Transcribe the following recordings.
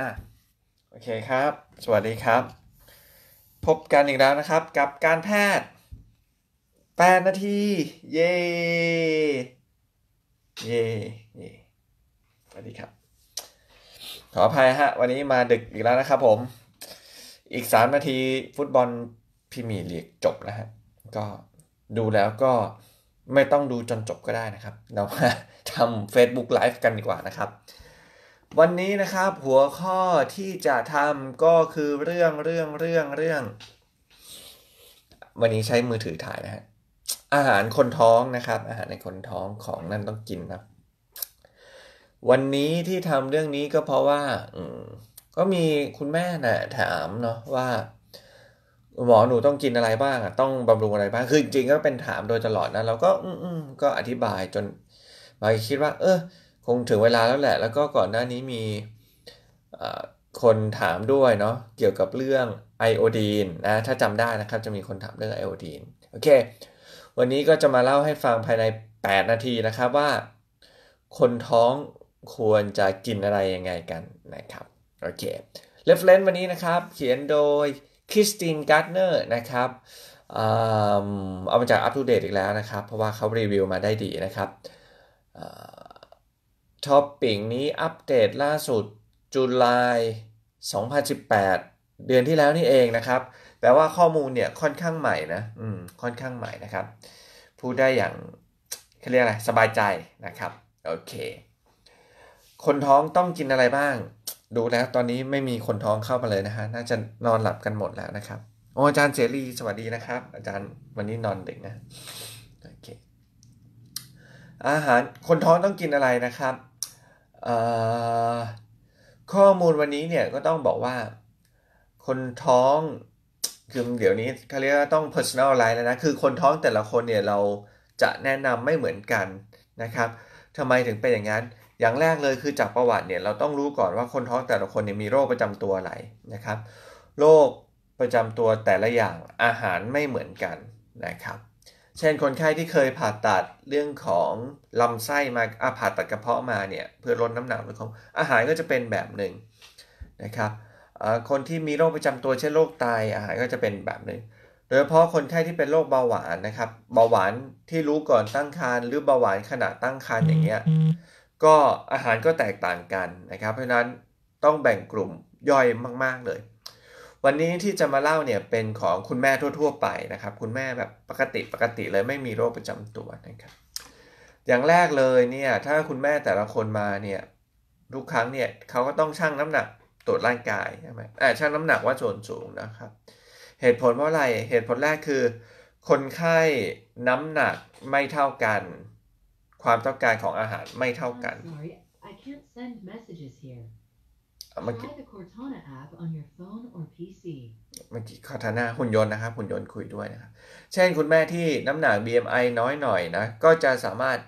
อ่ะโอเคครับ สวัสดีครับ พบกันอีกแล้วนะครับกับการแพทย์8นาที เย่เย่เย่สวัสดีครับ ขออภัยฮะ วันนี้มาดึกอีกแล้วนะครับผม อีก3นาทีฟุตบอลพมีเมียลีกจบนะฮะก็ดูแล้วก็ไม่ต้องดูจนจบก็ได้นะครับ เรามาทำ Facebook Live กันดีกว่านะครับวันนี้นะครับ หัวข้อที่จะทำก็คือเรื่องเรื่องเรื่องเรื่อง วันนี้ใช้มือถือถ่ายนะฮะอาหารคนท้องนะครับ อาหารในคนท้องของนั่นต้องกินครับ วันนี้ที่ทำเรื่องนี้ก็เพราะว่าก็มีคุณแม่นะ่ะถามเนาะว่าหมอหนูต้องกินอะไรบ้างต้องบำรุงอะไรบ้างคือจริงก็เป็นถามโดยตลอดนะเราก็อืมก็อธิบายจนมาคิดว่า เออคงถึงเวลาแล้วแหละ แล้วก็ก่อนหน้านี้มีคนถามด้วยเนาะเกี่ยวกับเรื่องไอโอดีนนะถ้าจำได้นะครับจะมีคนถามเรื่องไอโอดีนโอเค วันนี้ก็จะมาเล่าให้ฟังภายใน 8 นาทีนะครับว่าคนท้องควรจะกินอะไรยังไงกันนะครับโอเคเลฟเลนวันนี้นะครับเขียนโดยคริสตินการ์เนอร์นะครับเอามาจากอัปเดตอีกแล้วนะครับ เพราะว่าเขารีวิวมาได้ดีนะครับท็อปปิ้งนี้อัปเดตล่าสุดจุลาย2018 เดือนที่แล้วนี่เองนะครับแต่ว่าข้อมูลเนี่ยค่อนข้างใหม่นะ อืมค่อนข้างใหม่นะครับพูดได้อย่างเขาเรียกอะไร สบายใจนะครับโอเคคนท้องต้องกินอะไรบ้าง ดูแล้วตอนนี้ไม่มีคนท้องเข้ามาเลยนะฮะน่าจะนอนหลับกันหมดแล้วนะครับอาจารย์เสรีสวัสดีนะครับ อาจารย์วันนี้นอนดึกนะอาหารคนท้องต้องกินอะไรนะครับข้อมูลวันนี้เนี่ยก็ต้องบอกว่า คนท้องคือเดี๋ยวนี้เขาเรียกว่าต้อง p e r s o n a l ลน์แล้วนะคือคนท้องแต่ละคนเนี่ยเราจะแนะนำไม่เหมือนกันนะครับทำไมถึงเป็นอย่างนั้นอย่างแรกเลยคือจากประวัติเนี่ยเราต้องรู้ก่อนว่าคนท้องแต่ละคนเนี่ยมีโรคประจำตัวอะไรนะครับ โรคประจำตัวแต่ละอย่างอาหารไม่เหมือนกันนะครับเช่นคนไข้ที่เคยผ่าตัดเรื่องของลำไส้มาอาผ่าตัดกระเพาะมาเนี่ย เพื่อลดน้ำหนักหรือของอาหารก็จะเป็นแบบหนึ่งนะครับ คนที่มีโรคประจำตัวเช่นโรคไตอาหารก็จะเป็นแบบหนึ่งโดยเฉพาะคนไข้ที่เป็นโรคเบาหวานนะครับเบาหวานที่รู้ก่อนตั้งครรภ์หรือเบาหวานขณะตั้งครรภ์อย่างเงี้ยก็อาหารก็แตกต่างกันนะครับ เพราะฉะนั้นต้องแบ่งกลุ่มย่อยมาก ๆเลยวันนี้ที่จะมาเล่าเนี่ยเป็นของคุณแม่ทั่วๆไปนะครับ คุณแม่แบบปกติปกติเลยไม่มีโรคประจำตัวนะครับ อย่างแรกเลยเนี่ยถ้าคุณแม่แต่ละคนมาเนี่ยทุกครั้งเนี่ยเขาก็ต้องชั่งน้ำหนักตรวจร่างกายใช่ไหมอ่ชั่งน้ำหนักว่าโจนสูงนะครับ เหตุผลเพราะอะไรเหตุผลแรกคือ คนไข้น้ำหนักไม่เท่ากัน ความต้องการของอาหารไม่เท่ากัน Sorry, I can't send messages here. เมื่อกี้เมื่อกี้คาทานาหุ่นยนต์นะครับหุ่นยนต์คุยด้วยนะครับเช่นคุณแม่ที่น้ำหนัก BMI น้อยหน่อยนะ ก็จะสามารถ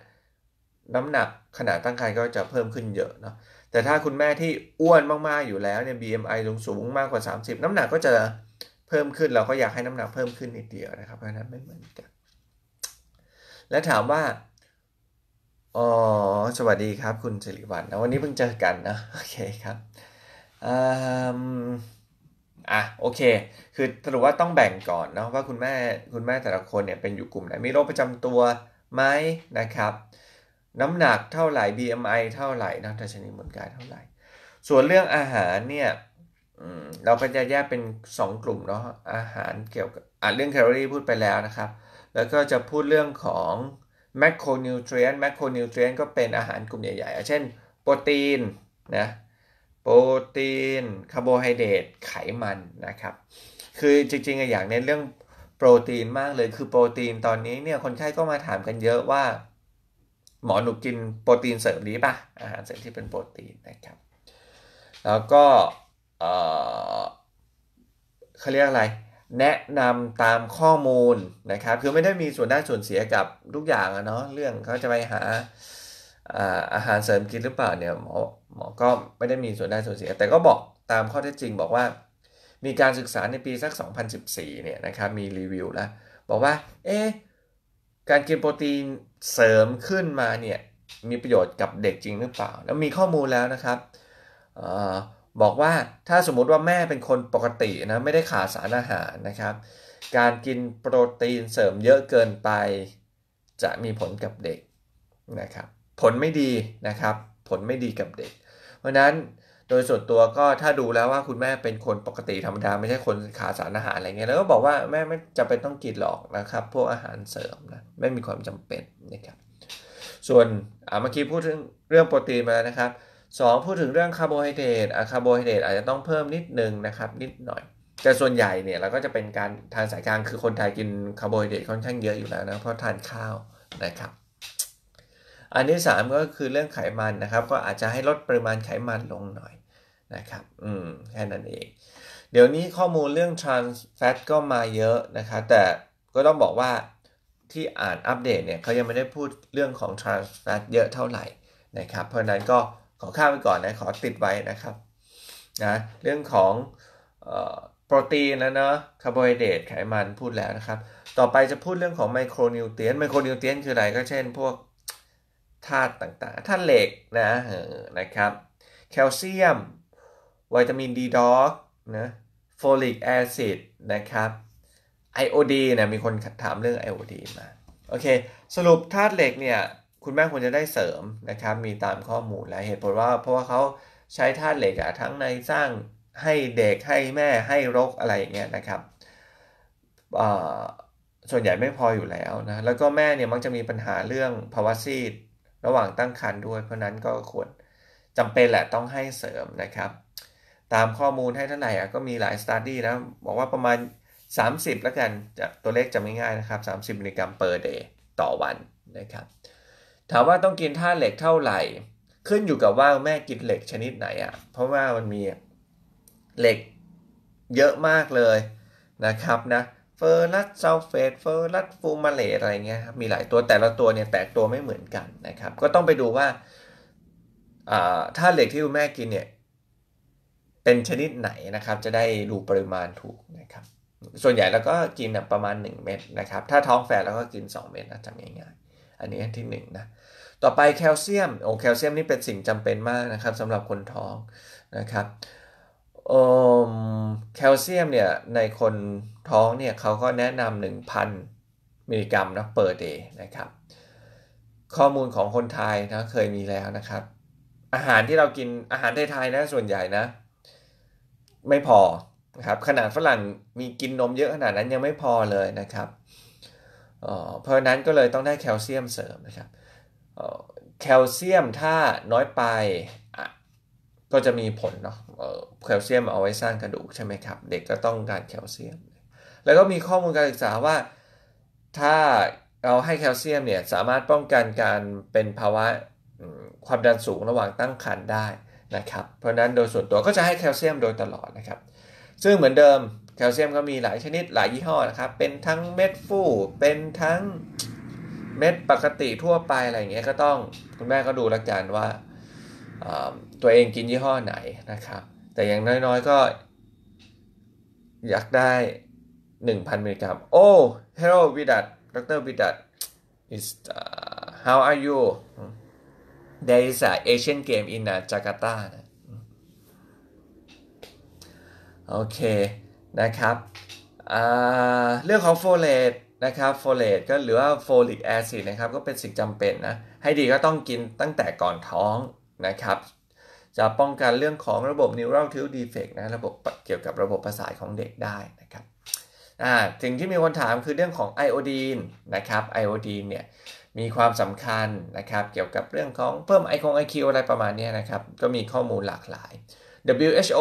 น้ำหนักขนาดตั้งครรภ์ก็จะเพิ่มขึ้นเยอะเนาะแต่ถ้าคุณแม่ที่อ้วนมากๆอยู่แล้วเนี่ย BMI สูงสูงมากกว่า 30 น้ำหนักก็จะเพิ่มขึ้น เราก็อยากให้น้ำหนักเพิ่มขึ้นนิดเดียวนะครับ เพราะนั้นไม่เหมือนกัน และถามว่าอ๋อสวัสดีครับคุณสิริวัลนะวันนี้เพิ่งเจอกันนะโอเคครับอ่ะ โอเค คือสรุปว่าต้องแบ่งก่อนเนาะว่าคุณแม่ คุณแม่แต่ละคนเนี่ย เป็นอยู่กลุ่มไหน มีโรคประจำตัวไหมนะครับ น้ำหนักเท่าไหร่ BMI เท่าไหร่นะดตชนีมวลกายเท่าไหร่ ส่วนเรื่องอาหารเนี่ย เราก็จะแยกเป็น 2 กลุ่มเนาะ อาหารเกี่ยวกับอ่ะเรื่องแคลอรี่พูดไปแล้วนะครับ แล้วก็จะพูดเรื่องของแมคโครนิวเทรียนแมคโครนิวเทรียนก็เป็นอาหารกลุ่มใหญ่ๆ เช่น โปรตีนนะโปรตีน คาร์โบไฮเดรตไขมันนะครับ คือจริงๆ อย่างเน้นเรื่องโปรตีนมากเลยคือโปรตีนตอนนี้เนี่ยคนไข้ก็มาถามกันเยอะว่า หมอหนูกินโปรตีนเสริมดีป่ะอาหารเสริมที่เป็นโปรตีนนะครับแล้วก็เขาเรียกอะไร แนะนำตามข้อมูลนะครับคือไม่ได้มีส่วนได้ส่วนเสียกับทุกอย่างอะเนาะเรื่องเขาจะไปหาอาหารเสริมกินหรือเปล่าเนี่ยหมอหมอก็ไม่ได้มีส่วนได้ส่วนเสีย แต่ก็บอกตามข้อเท็จจริงบอกว่ามีการศึกษาในปีสัก 2014เนี่ยนะครับมีรีวิวแล้ว บอกว่าเอ๊การกินโปรตีนเสริมขึ้นมาเนี่ยมีประโยชน์กับเด็กจริงหรือเปล่า แล้วมีข้อมูลแล้วนะครับออบอกว่าถ้าสมมุติว่าแม่เป็นคนปกตินะไม่ได้ขาดสารอาหารนะครับ การกินโปรตีนเสริมเยอะเกินไป จะมีผลกับเด็กนะครับผลไม่ดีนะครับ ผลไม่ดีกับเด็ก เพราะนั้นโดยส่วนตัวก็ถ้าดูแล้วว่าคุณแม่เป็นคนปกติธรรมดา ไม่ใช่คนขาดสารอาหารอะไรเงี้ยแล้วก็บอกว่าแม่ไม่จำเป็นต้องกินหรอกนะครับ พวกอาหารเสริมนะไม่มีความจำเป็นนะครับส่วนเมื่อกี้พูดถึงเรื่องโปรตีนมานะครับ 2 พูดถึงเรื่องคาร์โบไฮเดรตคาร์โบไฮเดรตอาจจะต้องเพิ่มนิดนึงนะครับ นิดหน่อย แต่ส่วนใหญ่เนี่ยเราก็จะเป็นการทานสายกลางคือคนไทยกินคาร์โบไฮเดรตค่อนข้างเยอะอยู่แล้วนะเพราะทานข้าวนะครับอันที่3ก็คือเรื่องไขมันนะครับ ก็อาจจะให้ลดปริมาณไขมันลงหน่อยนะครับอืม แค่นั้นเอง เดี๋ยวนี้ข้อมูลเรื่อง trans fat ก็มาเยอะนะคะแต่ก็ต้องบอกว่าที่อ่านอัปเดตเนี่ยเขายังไม่ได้พูดเรื่องของ trans fat เยอะเท่าไหร่นะครับเพราะนั้นก็ขอข้ามไปก่อนนะขอติดไว้นะครับนะเรื่องของโปรตีนแล้วเนาะคาร์โบไฮเดรตไขมันพูดแล้วนะครับ ต่อไปจะพูดเรื่องของไมโครนิวเทรียนไมโครนิวเทรียนคืออะไรก็เช่นพวกธาตุต่างๆ ธาตุเหล็กนะนะครับ แคลเซียม วิตามินดีด็อกนะโฟลิกแอซิด นะครับ ไอโอดีนะมีคนถามเรื่องไอโอดีมา โอเค สรุปธาตุเหล็กเนี่ย คุณแม่ควรจะได้เสริมนะครับ มีตามข้อมูลและเหตุผลว่า เพราะว่าเขาใช้ธาตุเหล็กอะทั้งในสร้างให้เด็ก ให้แม่ ให้รกอะไรอย่างเงี้ยนะครับส่วนใหญ่ไม่พออยู่แล้วนะ แล้วก็แม่เนี่ย มักจะมีปัญหาเรื่องภาวะซีดระหว่างตั้งครรภ์ด้วยเพราะนั้นก็ควรจำเป็นแหละต้องให้เสริมนะครับ ตามข้อมูลให้ท่านไหนก็มีหลายสตาร์ดี้นะบอกว่าประมาณ 30แล้วกันตัวเลขจะไม่ง่ายนะครับ 30มิลลิกรัมเปอร์เดย์ต่อวันนะครับ ถามว่าต้องกินธาตุเหล็กเท่าไหร่ ขึ้นอยู่กับว่าแม่กินเหล็กชนิดไหนอะ่ะเพราะว่ามันมีเหล็กเยอะมากเลยนะครับนะเฟอร์รัสซัลเฟต เฟอร์รัสฟูมาเลตอะไรเงี้ยครับมีหลายตัวแต่ละตัวเนี่ยแตกตัวไม่เหมือนกันนะครับ ก็ต้องไปดูว่าถ้าเหล็กที่คุณแม่กินเนี่ยเป็นชนิดไหนนะครับจะได้ดูปริมาณถูกนะครับ ส่วนใหญ่เราก็กินประมาณ 1 เม็ดนะครับถ้าท้องแฝดเราก็กิน 2 เม็ดนะจำง่ายๆอันนี้ที่1นนะต่อไปแคลเซียมโอ้แคลเซียมนี่เป็นสิ่งจำเป็นมากนะครับ สำหรับคนท้องนะครับแคลเซียมเนี่ยในคนท้องเนี่ย เขาก็แนะนำ1,000 มิลลิกรัมนะเปอร์เดย์นะครับ ข้อมูลของคนไทยนะเคยมีแล้วนะครับ อาหารที่เรากินอาหารไทยๆนะส่วนใหญ่นะ ไม่พอนะครับขนาดฝรั่งมีกินนมเยอะขนาดนั้นยังไม่พอเลยนะครับ เพราะนั้นก็เลยต้องได้แคลเซียมเสริมนะครับ แคลเซียมถ้าน้อยไปก็จะมีผลเนาะแคลเซียมเอาไว้สร้างกระดูกใช่ไหมครับ เด็กก็ต้องการแคลเซียม แล้วก็มีข้อมูลการศึกษาว่าถ้าเราให้แคลเซียมเนี่ยสามารถป้องกันการเป็นภาวะความดันสูงระหว่างตั้งครรภ์ได้นะครับ เพราะนั้นโดยส่วนตัวก็จะให้แคลเซียมโดยตลอดนะครับ ซึ่งเหมือนเดิมแคลเซียมก็มีหลายชนิดหลายยี่ห้อนะครับ เป็นทั้งเม็ดฟู เป็นทั้งเม็ดปกติทั่วไป อะไรเงี้ยก็ต้องคุณแม่ก็ดูละกันว่าตัวเองกินยี่ห้อไหนนะครับ แต่อย่างน้อยๆก็ อยากได้ 1,000มิลลิกรัมโอ้ hello วิดัต ดรวิดัต is uh, how are you there is a Asian game in uh, Jakarta โอเค นะครับเรื่องของโฟเลตนะครับ โฟเลตก็หรือว่าโฟลิกแอซิดนะครับ ก็เป็นสิ่งจำเป็นนะ ให้ดีก็ต้องกินตั้งแต่ก่อนท้องนะครับจะป้องกันเรื่องของระบบ neural tube defect นะระบบเกี่ยวกับระบบประสาทของเด็กได้นะครับอ่าสิ่งที่มีคนถามคือเรื่องของไอโอดีนนะครับไอโอดีนเนี่ยมีความสำคัญนะครับเกี่ยวกับเรื่องของเพิ่มไอคงไอคิวอะไรประมาณนี้นะครับก็มีข้อมูลหลากหลาย WHO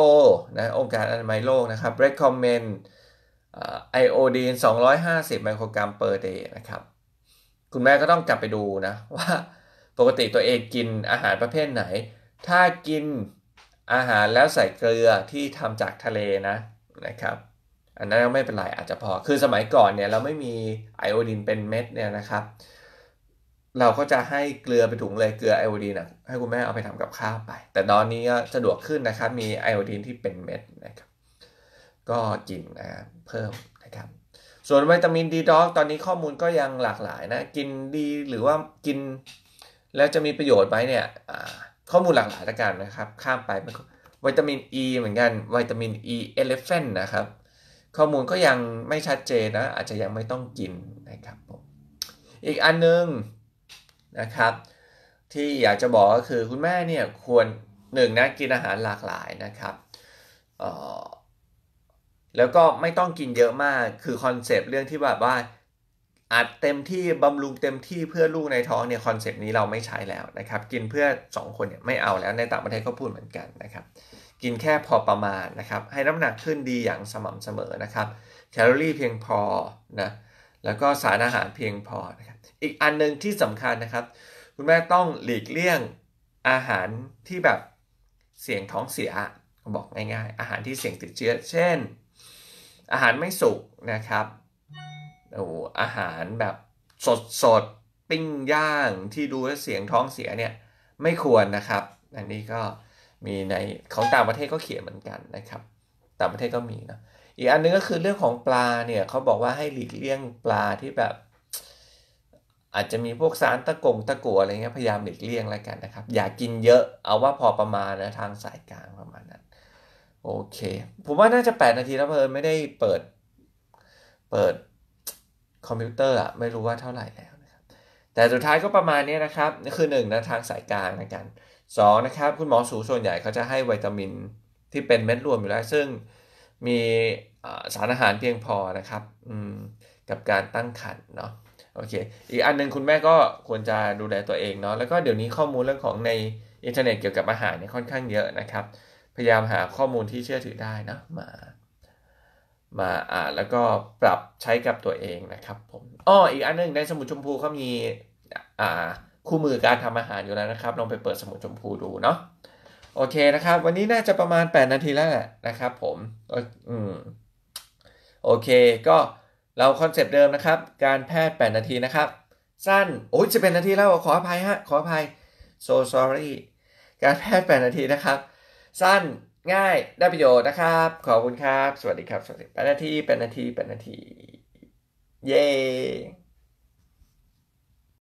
นะองค์การอนามัยโลกนะครับ recommend ไอโอดีน250 ไมโครกรัม per day นะครับคุณแม่ก็ต้องกลับไปดูนะว่าปกติตัวเองกินอาหารประเภทไหนถ้ากินอาหารแล้วใส่เกลือที่ทำจากทะเลนะนะครับ อันนั้นไม่เป็นไรอาจจะพอ คือสมัยก่อนเนี่ยเราไม่มีไอโอดีนเป็นเม็ดเนี่ยนะครับ เราก็จะให้เกลือไปถุงเลย เกลือไอโอดีนนะให้คุณแม่เอาไปทำกับข้าวไป แต่ตอนนี้สะดวกขึ้นนะครับ มีไอโอดีนที่เป็นเม็ดนะครับก็กินนะเพิ่มนะครับส่วนวิตามินดีด็อกตอนนี้ข้อมูลก็ยังหลากหลายนะกินดีหรือว่ากินแล้วจะมีประโยชน์ไหมเนี่ยอ่าข้อมูลหลักหลายกันนะครับ ข้ามไปวิตามิน E เหมือนกัน วิตามิน E e l e p h a n นะครับข้อมูลก็ยังไม่ชัดเจนนะอาจจะยังไม่ต้องกินนะครับผมอีกอันนึงนะครับที่อยากจะบอกก็คือคุณแม่เนี่ยควรหนึ่งนะกินอาหารหลากหลายนะครับแล้วก็ไม่ต้องกินเยอะมากคือคอนเซปต์เรื่องที่แบบว่าอัดเต็มที่บำรุงเต็มที่เพื่อลูกในท้องเนี่ยคอนเซปต์นี้เราไม่ใช้แล้วนะครับกินเพื่อ 2 คนเนี่ยไม่เอาแล้ว ในต่างประเทศก็พูดเหมือนกันนะครับ กินแค่พอประมาณนะครับ ให้น้ำหนักขึ้นดีอย่างสม่ำเสมอนะครับแคลอรี่เพียงพอนะแล้วก็สารอาหารเพียงพอนะครับ อีกอันหนึ่งที่สำคัญนะครับ คุณแม่ต้องหลีกเลี่ยงอาหารที่แบบเสี่ยงท้องเสียบอกง่ายๆอาหารที่เสี่ยงติดเชื้อเช่น อาหารไม่สุกนะครับโอ้อาหารแบบสดสดปิ้งย่างที่ดูแลเสียงท้องเสียเนี่ยไม่ควรนะครับ อันนี้ก็มีในของต่างประเทศก็เขียนเหมือนกันนะครับต่างประเทศก็มีนะอีกอันนึงก็คือเรื่องของปลาเนี่ยเขาบอกว่าให้หลีกเลี่ยงปลาที่แบบ อาจจะมีพวกสารตะกงตะกัวอะไรเงี้ยพยายามหลีกเลี่ยงแล้วกันนะครับ อย่ากินเยอะเอาว่าพอประมาณนะทางสายกลางประมาณนั้นโอเค ผมว่าน่าจะ 8 นาทีแล้วเพิ่นไม่ได้เปิดเปิดคอมพิวเตอร์อ่ะไม่รู้ว่าเท่าไหร่แล้วนะครับ แต่สุดท้ายก็ประมาณนี้นะครับนี่คือ1นึ่งนะทางสายกลางนะกันสองนะครับ คุณหมอสูส่วนใหญ่เขาจะให้วิตามินที่เป็นเม็ดรวมอยู่แล้วซึ่งมีสารอาหารเพียงพอนะครับกับการตั้งครรภ์เนาะโอเค อีกอันนึงคุณแม่ก็ควรจะดูแลตัวเองเนาะแล้วก็เดี๋ยวนี้ข้อมูลเรื่องของในอินเทอร์เน็ตเกี่ยวกับอาหารเนี่ยค่อนข้างเยอะนะครับ พยายามหาข้อมูลที่เชื่อถือได้นะมามาอ่านแล้วก็ปรับใช้กับตัวเองนะครับ ผมอ้ออีกอันนึงในสมุดชมพูเขามีอ่าคู่มือการทำอาหารอยู่แล้วนะครับลองไปเปิดสมุดชมพูดูเนาะโอเคนะครับ วันนี้น่าจะประมาณ 8 นาทีแล้วแหละนะครับ ผมอืมโอเค ก็เราคอนเซปต์เดิมนะครับ การแพทย์8นาทีนะครับ สั้นโอ้ยจะเป็นนาทีแล้วขออภัยฮะขออภัย so sorry การแพทย์8นาทีนะครับ สั้นง่ายได้ประโยชน์นะครับ ขอบคุณครับ สวัสดีครับ สวัสดีแปดนาทีแปดนาทีแปดนาที เย้